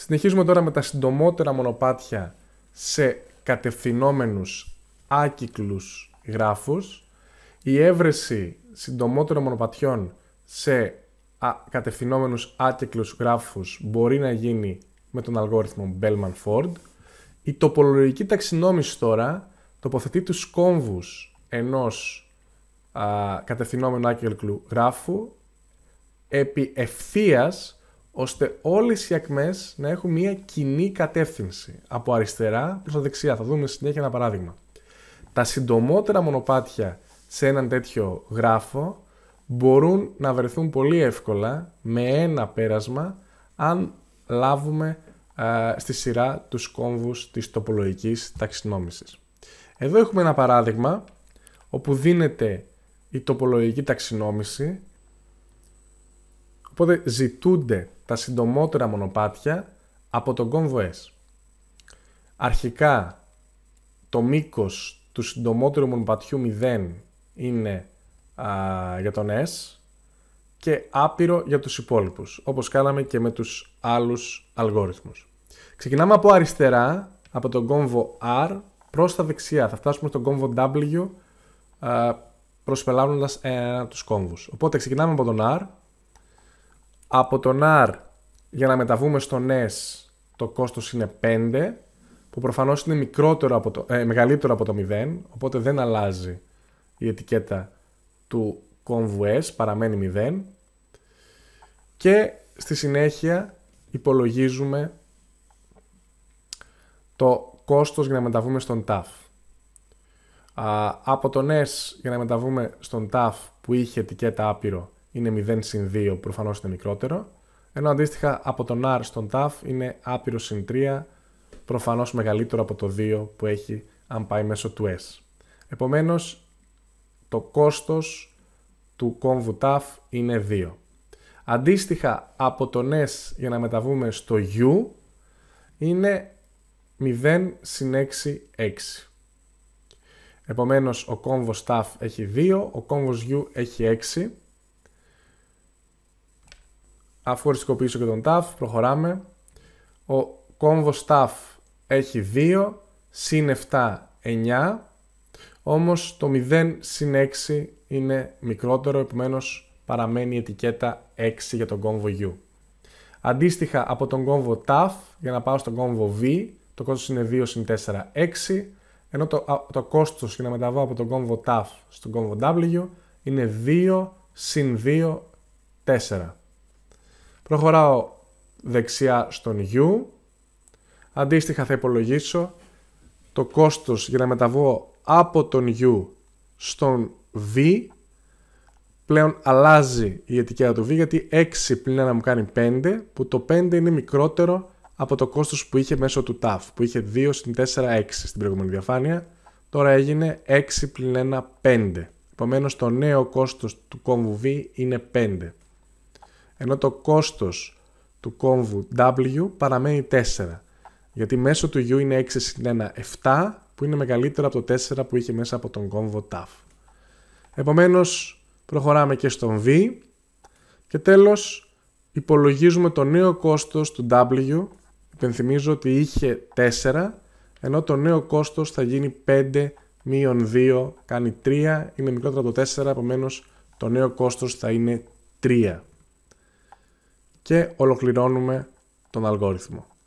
Συνεχίζουμε τώρα με τα συντομότερα μονοπάτια σε κατευθυνόμενους άκυκλους γράφους. Η έβρεση συντομότερων μονοπατιών σε α, κατευθυνόμενους άκυκλους γράφους μπορεί να γίνει με τον αλγόριθμο Bellman-Ford. Η τοπολογική ταξινόμηση τώρα τοποθετεί τους κόμβους ενός α, κατευθυνόμενου άκυκλου γράφου επί ευθείας ώστε όλες οι ακμές να έχουν μια κοινή κατεύθυνση από αριστερά προς τα δεξιά. Θα δούμε συνέχεια ένα παράδειγμα. Τα συντομότερα μονοπάτια σε έναν τέτοιο γράφο μπορούν να βρεθούν πολύ εύκολα με ένα πέρασμα αν λάβουμε στη σειρά τους κόμβους της τοπολογικής ταξινόμησης. Εδώ έχουμε ένα παράδειγμα όπου δίνεται η τοπολογική ταξινόμηση Οπότε ζητούνται τα συντομότερα μονοπάτια από τον κόμβο S. Αρχικά το μήκος του συντομότερου μονοπατιού 0 είναι για τον S και άπειρο για τους υπόλοιπους, όπως κάναμε και με τους άλλους αλγόριθμους. Ξεκινάμε από αριστερά, από τον κόμβο R προς τα δεξιά. Θα φτάσουμε στον κόμβο W προσπελάβοντας ένα ε, τους κόμβους. Οπότε ξεκινάμε από τον R, από τον R για να μεταβούμε στον S το κόστος είναι 5 που προφανώς είναι μικρότερο από το, ε, μεγαλύτερο από το 0 οπότε δεν αλλάζει η ετικέτα του κόμβου S παραμένει 0 και στη συνέχεια υπολογίζουμε το κόστος για να μεταβούμε στον TAF. από τον S για να μεταβούμε στον TAF που είχε ετικέτα άπειρο είναι 0 συν 2, προφανώς είναι μικρότερο. Ενώ αντίστοιχα από τον R στον TAF είναι άπειρος συν 3, προφανώς μεγαλύτερο από το 2 που έχει αν πάει μέσω του S. Επομένως, το κόστος του κόμβου TAF είναι 2. Αντίστοιχα από τον S για να μεταβούμε στο U είναι 0 συν 6, 6. Επομένως ο κόμβος TAF έχει 2, ο κόμβος U έχει 6 Αφού οριστικοποιήσω και τον TAF, προχωράμε. Ο κόμβος TAF έχει 2, συν 7, 9. Όμως το 0 συν 6 είναι μικρότερο, επομένως παραμένει η ετικέτα 6 για τον κόμβο U. Αντίστοιχα από τον κόμβο TAF, για να πάω στον κόμβο V, το κόστος είναι 2 συν 4, 6. Ενώ το, το κόστος για να μεταβάω από τον κόμβο TAF στον κόμβο W είναι 2 συν 2, 4. Προχωράω δεξιά στον U. Αντίστοιχα θα υπολογίσω το κόστος για να μεταβώ από τον U στον V. Πλέον αλλάζει η ετικέτα του V γιατί 6 πλην να μου κάνει 5 που το 5 είναι μικρότερο από το κόστος που είχε μέσω του TAF που είχε 2 στην 4 6 στην προηγούμενη διαφάνεια. Τώρα έγινε 6 πλην 1 5. Επομένως το νέο κόστος του κόμβου V είναι 5 ενώ το κόστος του κόμβου W παραμένει 4. Γιατί μέσω του U είναι 6 συν 1, 7, που είναι μεγαλύτερο από το 4 που είχε μέσα από τον κόμβο TAF. Επομένως, προχωράμε και στον V. Και τέλος, υπολογίζουμε το νέο κόστος του W. Υπενθυμίζω ότι είχε 4, ενώ το νέο κόστος θα γίνει 5 μείον 2, κάνει 3, είναι μικρότερο από το 4, επομένως το νέο κόστος θα είναι 3 και ολοκληρώνουμε τον αλγόριθμο.